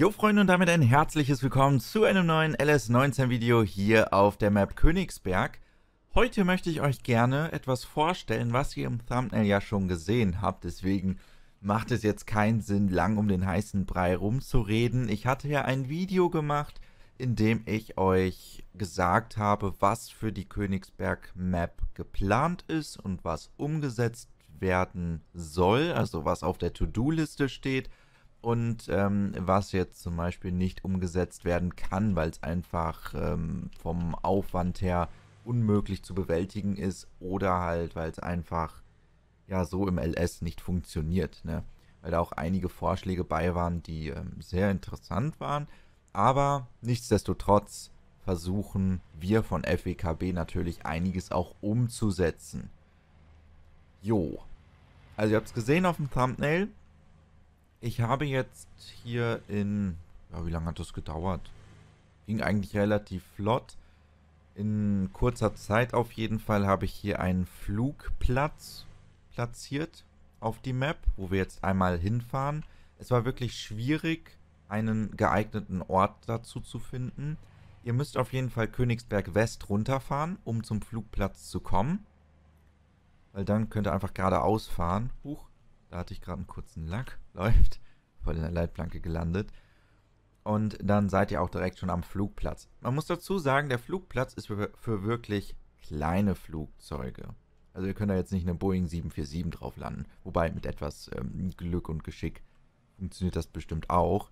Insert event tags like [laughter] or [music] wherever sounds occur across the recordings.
Jo Freunde und damit ein herzliches Willkommen zu einem neuen LS19 Video hier auf der Map Königsberg. Heute möchte ich euch gerne etwas vorstellen, was ihr im Thumbnail ja schon gesehen habt, deswegen macht es jetzt keinen Sinn, lang um den heißen Brei rumzureden. Ich hatte ja ein Video gemacht, in dem ich euch gesagt habe, was für die Königsberg Map geplant ist und was umgesetzt werden soll, also was auf der To-Do-Liste steht und ähm, was jetzt zum Beispiel nicht umgesetzt werden kann, weil es einfach ähm, vom Aufwand her unmöglich zu bewältigen ist oder halt, weil es einfach ja so im LS nicht funktioniert, ne? Weil da auch einige Vorschläge bei waren, die ähm, sehr interessant waren, aber nichtsdestotrotz versuchen wir von FWKB natürlich einiges auch umzusetzen. Jo. Also ihr habt es gesehen auf dem Thumbnail, ich habe jetzt hier in, ja, wie lange hat das gedauert? Ging eigentlich relativ flott. In kurzer Zeit auf jeden Fall habe ich hier einen Flugplatz platziert auf die Map, wo wir jetzt einmal hinfahren. Es war wirklich schwierig, einen geeigneten Ort dazu zu finden. Ihr müsst auf jeden Fall Königsberg West runterfahren, um zum Flugplatz zu kommen. Weil dann könnt ihr einfach geradeaus fahren. Huch. Da hatte ich gerade einen kurzen Lack, [laughs] läuft, vor der Leitplanke gelandet. Und dann seid ihr auch direkt schon am Flugplatz. Man muss dazu sagen, der Flugplatz ist für, wirklich kleine Flugzeuge. Also ihr könnt da jetzt nicht eine Boeing 747 drauf landen. Wobei mit etwas ähm, Glück und Geschick funktioniert das bestimmt auch.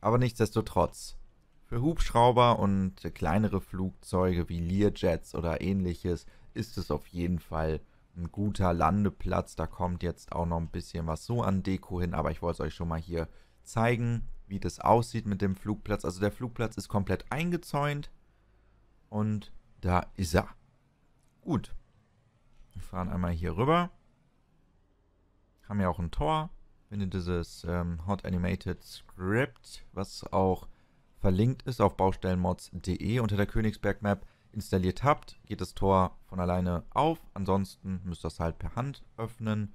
Aber nichtsdestotrotz, für Hubschrauber und kleinere Flugzeuge wie Learjets oder ähnliches ist es auf jeden Fall ein guter Landeplatz. Da kommt jetzt auch noch ein bisschen was so an Deko hin, aber ich wollte es euch schon mal hier zeigen, wie das aussieht mit dem Flugplatz. Also der Flugplatz ist komplett eingezäunt und da ist er. Gut. Wir fahren einmal hier rüber. Haben ja auch ein Tor. Wenn ihr dieses ähm, Hot Animated Script, was auch verlinkt ist auf baustellenmods.de unter der Königsberg Map, installiert habt, geht das Tor von alleine auf. Ansonsten müsst ihr das halt per Hand öffnen.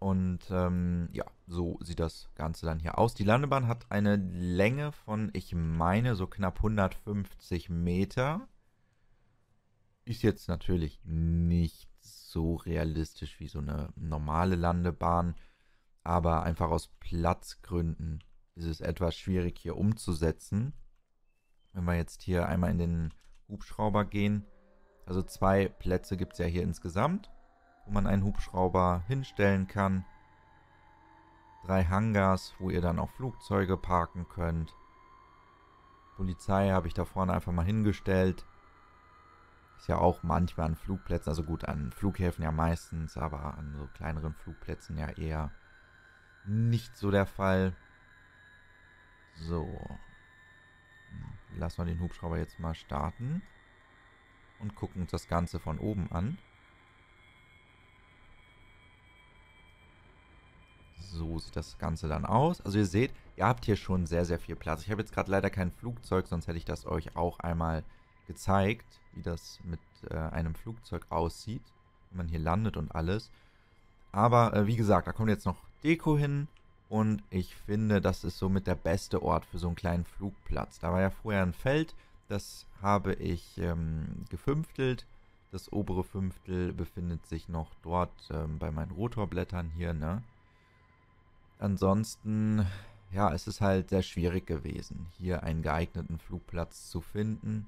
Und ähm, ja, so sieht das Ganze dann hier aus. Die Landebahn hat eine Länge von, ich meine, so knapp 150 Meter. Ist jetzt natürlich nicht so realistisch wie so eine normale Landebahn. Aber einfach aus Platzgründen ist es etwas schwierig hier umzusetzen. Wenn wir jetzt hier einmal in den Hubschrauber gehen. Also zwei Plätze gibt es ja hier insgesamt, wo man einen Hubschrauber hinstellen kann. Drei Hangars, wo ihr dann auch Flugzeuge parken könnt. Polizei habe ich da vorne einfach mal hingestellt. Ist ja auch manchmal an Flugplätzen, also gut, an Flughäfen ja meistens, aber an so kleineren Flugplätzen ja eher nicht so der Fall. So, lassen wir den Hubschrauber jetzt mal starten und gucken uns das Ganze von oben an. So sieht das Ganze dann aus. Also ihr seht, ihr habt hier schon sehr, sehr viel Platz. Ich habe jetzt gerade leider kein Flugzeug, sonst hätte ich das euch auch einmal gezeigt, wie das mit äh, einem Flugzeug aussieht, wenn man hier landet und alles. Aber äh, wie gesagt, da kommt jetzt noch Deko hin und ich finde, das ist somit der beste Ort für so einen kleinen Flugplatz. Da war ja vorher ein Feld, das habe ich ähm, gefünftelt. Das obere Fünftel befindet sich noch dort ähm, bei meinen Rotorblättern hier, ne? Ansonsten, ja, es ist halt sehr schwierig gewesen, hier einen geeigneten Flugplatz zu finden.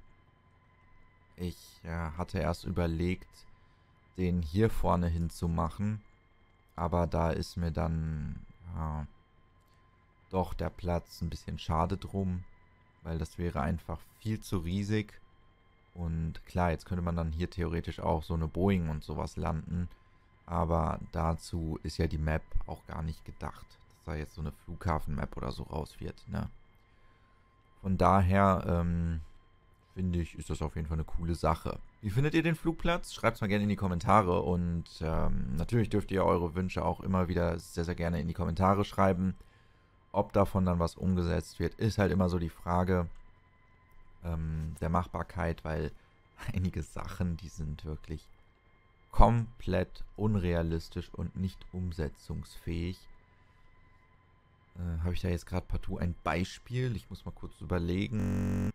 Ich äh, hatte erst überlegt, den hier vorne hinzumachen, aber da ist mir dann ja, ah. doch der Platz ein bisschen schade drum, weil das wäre einfach viel zu riesig. Und klar, jetzt könnte man dann hier theoretisch auch so eine Boeing und sowas landen. Aber dazu ist ja die Map auch gar nicht gedacht, dass da jetzt so eine Flughafen-Map oder so raus wird. Ne? Von daher ähm, finde ich, ist das auf jeden Fall eine coole Sache. Wie findet ihr den Flugplatz? Schreibt es mal gerne in die Kommentare und ähm, natürlich dürft ihr eure Wünsche auch immer wieder sehr, sehr gerne in die Kommentare schreiben. Ob davon dann was umgesetzt wird, ist halt immer so die Frage ähm, der Machbarkeit, weil [laughs] einige Sachen, die sind wirklich komplett unrealistisch und nicht umsetzungsfähig. Äh, Habe ich da jetzt gerade partout ein Beispiel? Ich muss mal kurz überlegen.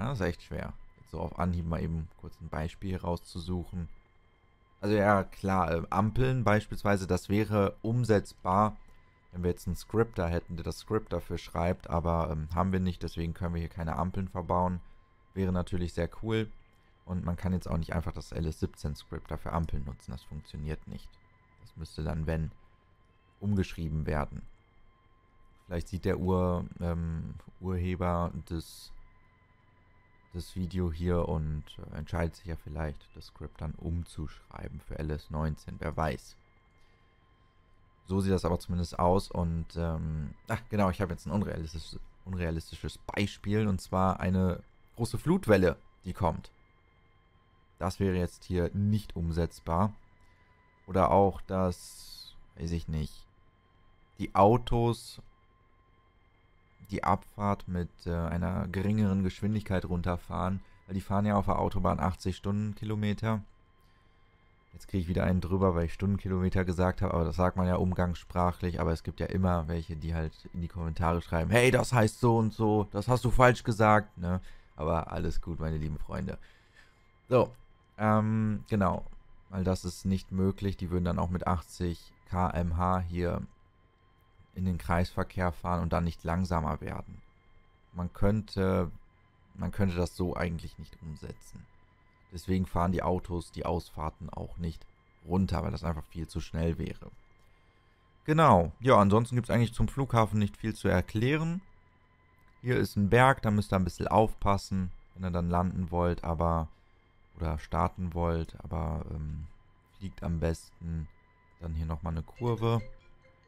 Ja, das ist echt schwer. so auf Anhieb mal eben kurz ein Beispiel rauszusuchen. Also ja, klar, äh, Ampeln beispielsweise, das wäre umsetzbar, wenn wir jetzt einen da hätten, der das Script dafür schreibt, aber ähm, haben wir nicht, deswegen können wir hier keine Ampeln verbauen. Wäre natürlich sehr cool. Und man kann jetzt auch nicht einfach das LS17-Script dafür Ampeln nutzen, das funktioniert nicht. Das müsste dann, wenn, umgeschrieben werden. Vielleicht sieht der Ur, ähm, Urheber des das Video hier und entscheidet sich ja vielleicht, das Skript dann umzuschreiben für LS19, wer weiß. So sieht das aber zumindest aus und, ähm, ach genau, ich habe jetzt ein unrealistisches, unrealistisches Beispiel und zwar eine große Flutwelle, die kommt. Das wäre jetzt hier nicht umsetzbar. Oder auch, dass, weiß ich nicht, die Autos die Abfahrt mit äh, einer geringeren Geschwindigkeit runterfahren. Weil die fahren ja auf der Autobahn 80 Stundenkilometer. Jetzt kriege ich wieder einen drüber, weil ich Stundenkilometer gesagt habe, aber das sagt man ja umgangssprachlich, aber es gibt ja immer welche, die halt in die Kommentare schreiben, hey, das heißt so und so, das hast du falsch gesagt, ne? Aber alles gut, meine lieben Freunde. So, ähm, genau, weil das ist nicht möglich, die würden dann auch mit 80 km/h hier in den Kreisverkehr fahren und dann nicht langsamer werden. Man könnte, man könnte das so eigentlich nicht umsetzen. Deswegen fahren die Autos die Ausfahrten auch nicht runter, weil das einfach viel zu schnell wäre. Genau, ja, ansonsten gibt es eigentlich zum Flughafen nicht viel zu erklären. Hier ist ein Berg, da müsst ihr ein bisschen aufpassen, wenn ihr dann landen wollt, aber oder starten wollt, aber ähm, fliegt am besten dann hier nochmal eine Kurve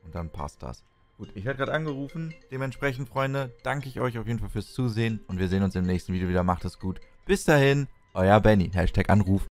und dann passt das. Gut, ich werde gerade angerufen. Dementsprechend, Freunde, danke ich euch auf jeden Fall fürs Zusehen und wir sehen uns im nächsten Video wieder. Macht es gut. Bis dahin, euer Benny. Hashtag Anruf.